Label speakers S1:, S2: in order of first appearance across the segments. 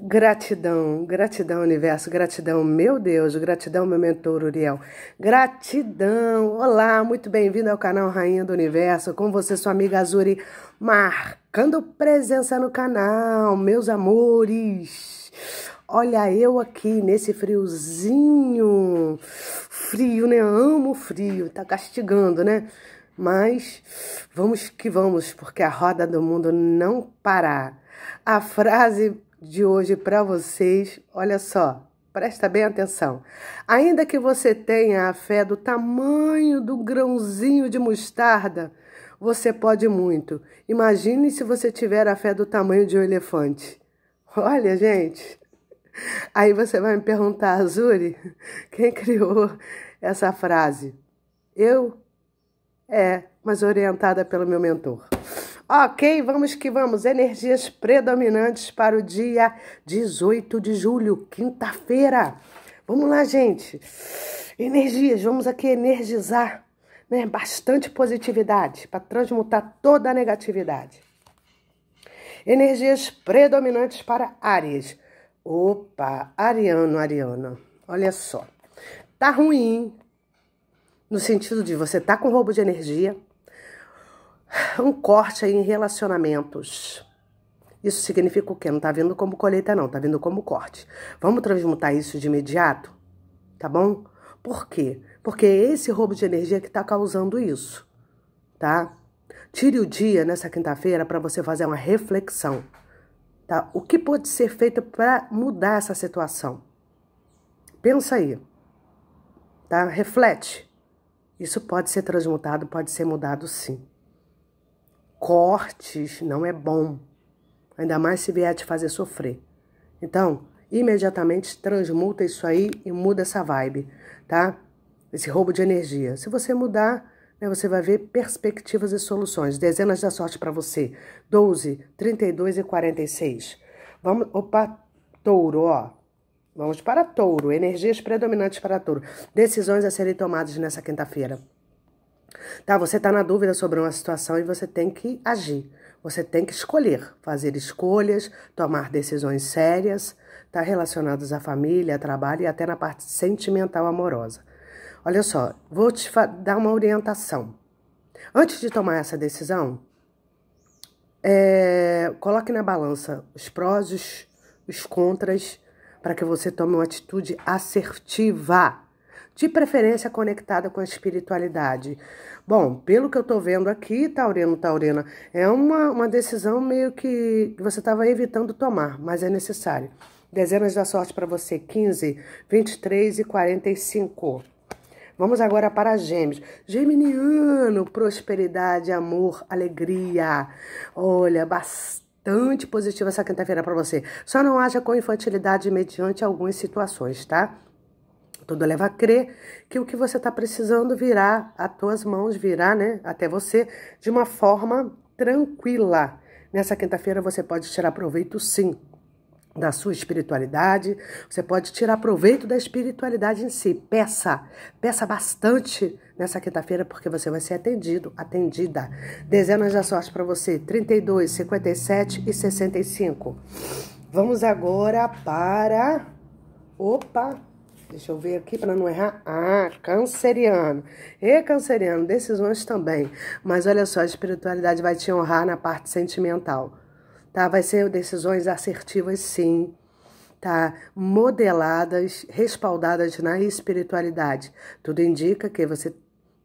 S1: Gratidão, gratidão, universo, gratidão, meu Deus, gratidão, meu mentor Uriel, gratidão. Olá, muito bem-vindo ao canal Rainha do Universo, com você, sua amiga Azuri, marcando presença no canal, meus amores. Olha, eu aqui nesse friozinho, frio, né? Amo frio, tá castigando, né? Mas vamos que vamos, porque a roda do mundo não parar. A frase de hoje para vocês, olha só, presta bem atenção. Ainda que você tenha a fé do tamanho do grãozinho de mostarda, você pode muito. Imagine se você tiver a fé do tamanho de um elefante. Olha, gente. Aí você vai me perguntar, Azuri, quem criou essa frase? Eu? É, mas orientada pelo meu mentor. Ok, vamos que vamos. Energias predominantes para o dia 18 de julho, quinta-feira. Vamos lá, gente. Energias, vamos aqui energizar, né? Bastante positividade para transmutar toda a negatividade. Energias predominantes para Ares. Opa, Ariano, Ariana. Olha só. Tá ruim no sentido de você tá com roubo de energia, um corte aí em relacionamentos. Isso significa o quê? Não tá vindo como colheita, não, tá vindo como corte. Vamos transmutar isso de imediato? Tá bom? Por quê? Porque é esse roubo de energia que tá causando isso, tá? Tire o dia nessa quinta-feira para você fazer uma reflexão, tá? O que pode ser feito para mudar essa situação? Pensa aí, tá? Reflete. Isso pode ser transmutado, pode ser mudado sim cortes não é bom, ainda mais se vier te fazer sofrer. Então, imediatamente transmuta isso aí e muda essa vibe, tá? Esse roubo de energia. Se você mudar, né, você vai ver perspectivas e soluções. Dezenas da sorte para você. 12, 32 e 46. Vamos, opa, touro, ó. Vamos para touro. Energias predominantes para touro. Decisões a serem tomadas nessa quinta-feira. Tá? Você está na dúvida sobre uma situação e você tem que agir. Você tem que escolher, fazer escolhas, tomar decisões sérias, tá? Relacionadas à família, a trabalho e até na parte sentimental amorosa. Olha só, vou te dar uma orientação. Antes de tomar essa decisão, é, coloque na balança os prós, os contras, para que você tome uma atitude assertiva de preferência conectada com a espiritualidade. Bom, pelo que eu estou vendo aqui, Taurino, Taurina, é uma, uma decisão meio que você estava evitando tomar, mas é necessário. Dezenas da sorte para você, 15, 23 e 45. Vamos agora para Gêmeos. Geminiano, prosperidade, amor, alegria. Olha, bastante bastante positiva essa quinta-feira para você. Só não haja com infantilidade mediante algumas situações, tá? Tudo leva a crer que o que você está precisando virá às tuas mãos, virá né, até você de uma forma tranquila. Nessa quinta-feira você pode tirar proveito sim da sua espiritualidade, você pode tirar proveito da espiritualidade em si. Peça, peça bastante nessa quinta-feira porque você vai ser atendido, atendida. Dezenas da sorte para você: 32, 57 e 65. Vamos agora para. Opa! Deixa eu ver aqui para não errar. Ah, canceriano. E canceriano, decisões também. Mas olha só, a espiritualidade vai te honrar na parte sentimental. Tá? Vai ser decisões assertivas, sim. Tá? Modeladas, respaldadas na espiritualidade. Tudo indica que você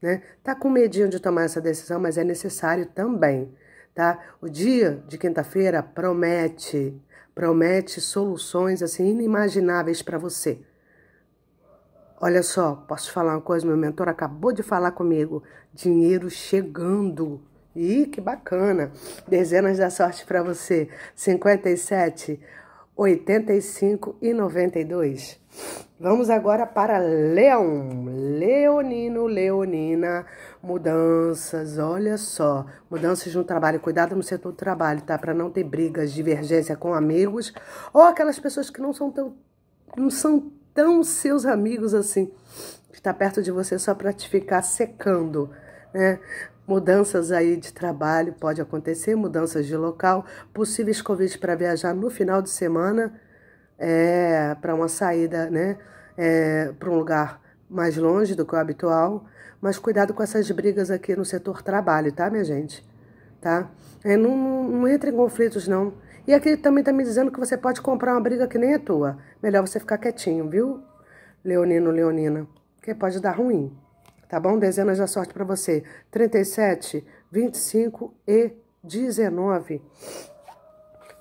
S1: né, tá com medinho de tomar essa decisão, mas é necessário também. Tá? O dia de quinta-feira promete, promete soluções assim inimagináveis para você. Olha só, posso falar uma coisa? Meu mentor acabou de falar comigo. Dinheiro chegando. Ih, que bacana. Dezenas da sorte para você. 57, 85 e 92. Vamos agora para Leão. Leonino, Leonina. Mudanças, olha só. Mudanças no trabalho. Cuidado no setor do trabalho, tá? Para não ter brigas, divergência com amigos ou aquelas pessoas que não são tão. Não são tão seus amigos assim, que está perto de você só para te ficar secando, né? Mudanças aí de trabalho pode acontecer, mudanças de local, possíveis convites para viajar no final de semana, é, para uma saída, né? É, para um lugar mais longe do que o habitual, mas cuidado com essas brigas aqui no setor trabalho, tá, minha gente? Tá? É, não, não entre em conflitos, não. E aqui também está me dizendo que você pode comprar uma briga que nem é tua. Melhor você ficar quietinho, viu? Leonino, Leonina. Porque pode dar ruim. Tá bom? Dezenas da sorte para você. 37, 25 e 19.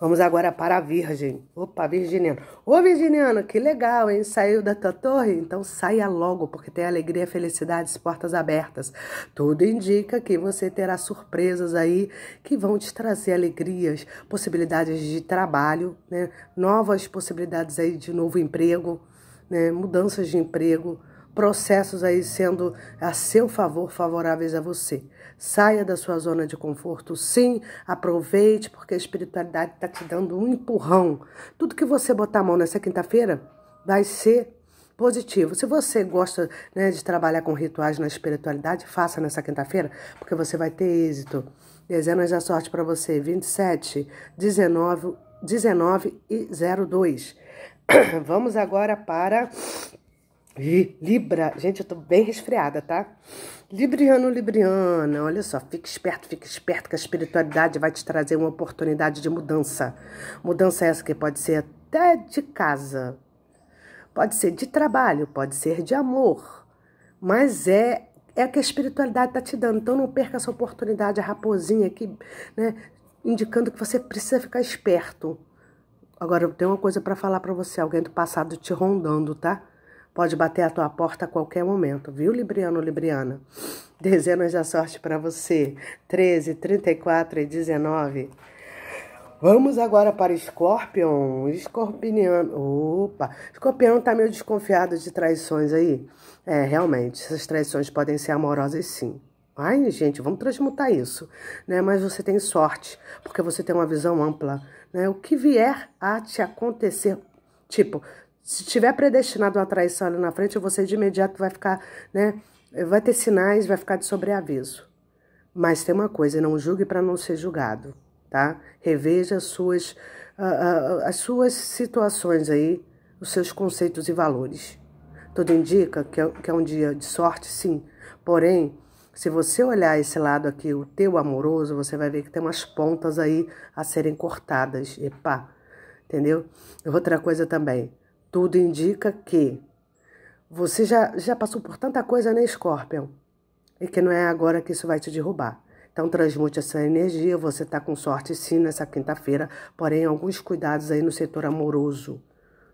S1: Vamos agora para a Virgem. Opa, Virginiano. Ô, Virginiano, que legal, hein? Saiu da tua torre? Então saia logo, porque tem alegria, felicidades, portas abertas. Tudo indica que você terá surpresas aí que vão te trazer alegrias, possibilidades de trabalho, né? Novas possibilidades aí de novo emprego, né? Mudanças de emprego processos aí sendo a seu favor, favoráveis a você. Saia da sua zona de conforto, sim, aproveite, porque a espiritualidade está te dando um empurrão. Tudo que você botar a mão nessa quinta-feira vai ser positivo. Se você gosta né, de trabalhar com rituais na espiritualidade, faça nessa quinta-feira, porque você vai ter êxito. Dezenas da sorte para você, 27, 19, 19 e 02. Vamos agora para Libra, gente, eu tô bem resfriada, tá? Libriano, Libriana, olha só, fique esperto, fique esperto que a espiritualidade vai te trazer uma oportunidade de mudança. Mudança essa que pode ser até de casa, pode ser de trabalho, pode ser de amor, mas é é que a espiritualidade tá te dando. Então não perca essa oportunidade, a raposinha aqui, né, indicando que você precisa ficar esperto. Agora eu tenho uma coisa para falar para você, alguém do passado te rondando, tá? Pode bater a tua porta a qualquer momento, viu, Libriano Libriana? Dezenas da sorte para você. 13, 34 e 19. Vamos agora para Scorpion. Escorpiano. Opa! Escorpião tá meio desconfiado de traições aí. É, realmente, essas traições podem ser amorosas sim. Ai, gente, vamos transmutar isso, né? Mas você tem sorte, porque você tem uma visão ampla, né? O que vier a te acontecer, tipo, se tiver predestinado uma traição ali na frente, você de imediato vai ficar, né? Vai ter sinais, vai ficar de sobreaviso. Mas tem uma coisa, não julgue para não ser julgado, tá? Reveja as suas, uh, uh, as suas situações aí, os seus conceitos e valores. Tudo indica que é, que é um dia de sorte, sim. Porém, se você olhar esse lado aqui, o teu amoroso, você vai ver que tem umas pontas aí a serem cortadas. Epa, entendeu? Outra coisa também, tudo indica que você já, já passou por tanta coisa, né, Scorpion? E que não é agora que isso vai te derrubar. Então transmute essa energia, você está com sorte sim nessa quinta-feira, porém alguns cuidados aí no setor amoroso,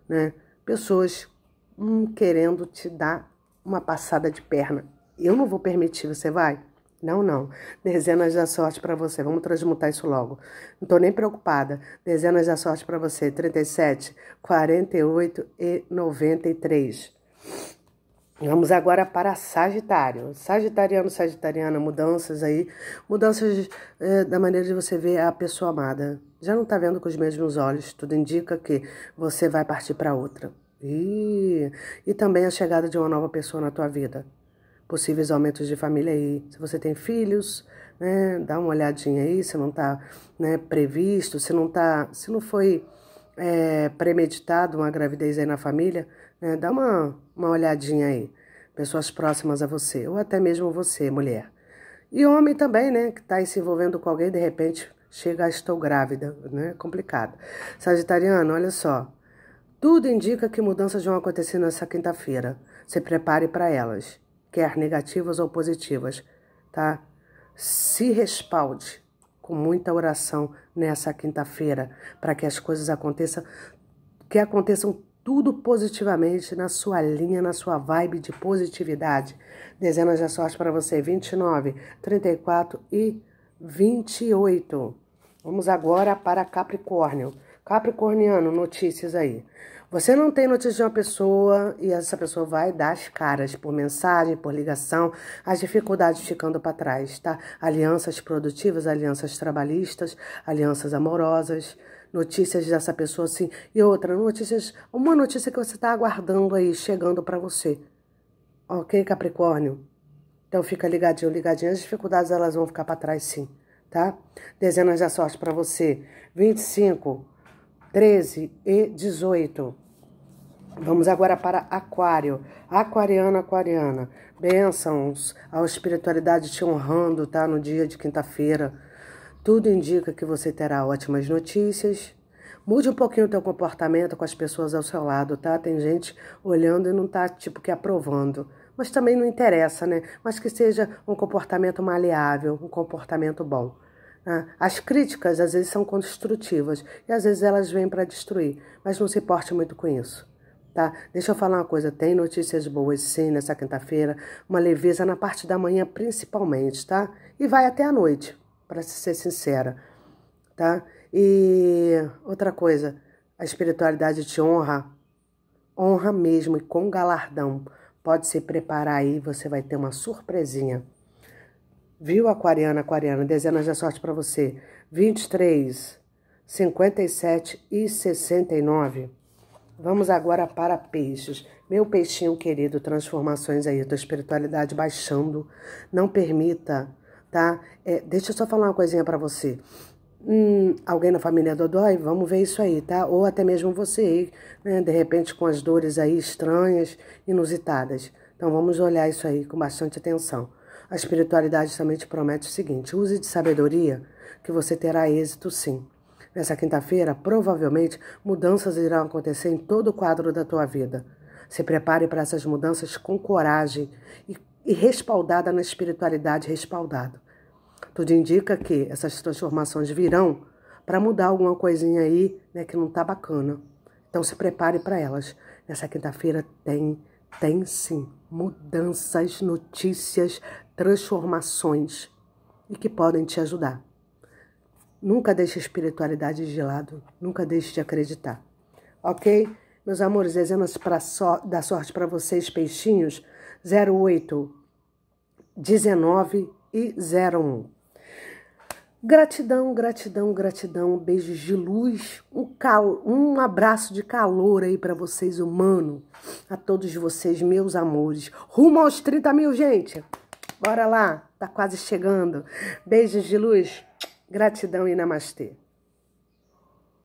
S1: né? Pessoas hum, querendo te dar uma passada de perna. Eu não vou permitir, você vai? Não, não. Dezenas da sorte para você. Vamos transmutar isso logo. Não estou nem preocupada. Dezenas da sorte para você. 37, 48 e 93. Vamos agora para Sagitário. Sagitariano, Sagitariana, mudanças aí. Mudanças é, da maneira de você ver a pessoa amada. Já não está vendo com os mesmos olhos. Tudo indica que você vai partir para outra. E, e também a chegada de uma nova pessoa na tua vida possíveis aumentos de família aí. Se você tem filhos, né, dá uma olhadinha aí, se não está né, previsto, se não tá, se não foi é, premeditado uma gravidez aí na família, né, dá uma, uma olhadinha aí. Pessoas próximas a você, ou até mesmo você, mulher. E homem também, né, que está se envolvendo com alguém, de repente chega ah, estou grávida, né, é complicado. Sagitariano, olha só, tudo indica que mudanças vão acontecer nessa quinta-feira. Se prepare para elas quer negativas ou positivas, tá? Se respalde com muita oração nessa quinta-feira para que as coisas aconteçam, que aconteçam tudo positivamente na sua linha, na sua vibe de positividade. Dezenas de sorte para você, 29, 34 e 28. Vamos agora para Capricórnio. Capricorniano, notícias aí. Você não tem notícia de uma pessoa e essa pessoa vai dar as caras por mensagem, por ligação, as dificuldades ficando para trás, tá? Alianças produtivas, alianças trabalhistas, alianças amorosas, notícias dessa pessoa assim e outra, notícias, uma notícia que você está aguardando aí chegando para você. OK, Capricórnio? Então fica ligadinho, ligadinho, as dificuldades elas vão ficar para trás sim, tá? Dezenas da sorte para você. 25 13 e 18. Vamos agora para Aquário. Aquariana, Aquariana. Bênçãos à espiritualidade te honrando, tá? No dia de quinta-feira. Tudo indica que você terá ótimas notícias. Mude um pouquinho o teu comportamento com as pessoas ao seu lado, tá? Tem gente olhando e não tá, tipo, que aprovando. Mas também não interessa, né? Mas que seja um comportamento maleável, um comportamento bom. Ah, as críticas às vezes são construtivas e às vezes elas vêm para destruir, mas não se porte muito com isso. Tá? Deixa eu falar uma coisa, tem notícias boas sim nessa quinta-feira, uma leveza na parte da manhã principalmente, tá? E vai até a noite, para ser sincera, tá? E outra coisa, a espiritualidade te honra, honra mesmo e com galardão. Pode se preparar aí, você vai ter uma surpresinha. Viu, Aquariana, Aquariana? Dezenas da sorte para você. 23, 57 e 69. Vamos agora para peixes. Meu peixinho querido, transformações aí, tua espiritualidade baixando. Não permita, tá? É, deixa eu só falar uma coisinha para você. Hum, alguém na família Dodói, vamos ver isso aí, tá? Ou até mesmo você, né? de repente com as dores aí estranhas, inusitadas. Então vamos olhar isso aí com bastante atenção. A espiritualidade somente promete o seguinte: use de sabedoria, que você terá êxito sim. Nessa quinta-feira, provavelmente, mudanças irão acontecer em todo o quadro da tua vida. Se prepare para essas mudanças com coragem e, e respaldada na espiritualidade respaldado. Tudo indica que essas transformações virão para mudar alguma coisinha aí né, que não está bacana. Então se prepare para elas. Nessa quinta-feira tem, tem sim, mudanças, notícias transformações e que podem te ajudar. Nunca deixe a espiritualidade de lado, nunca deixe de acreditar. Ok? Meus amores, dezenas para so da sorte para vocês, peixinhos, 08, 19 e 01. Gratidão, gratidão, gratidão, beijos de luz, um, um abraço de calor aí para vocês, humano, a todos vocês, meus amores. Rumo aos 30 mil, gente! Bora lá, tá quase chegando. Beijos de luz, gratidão e namastê.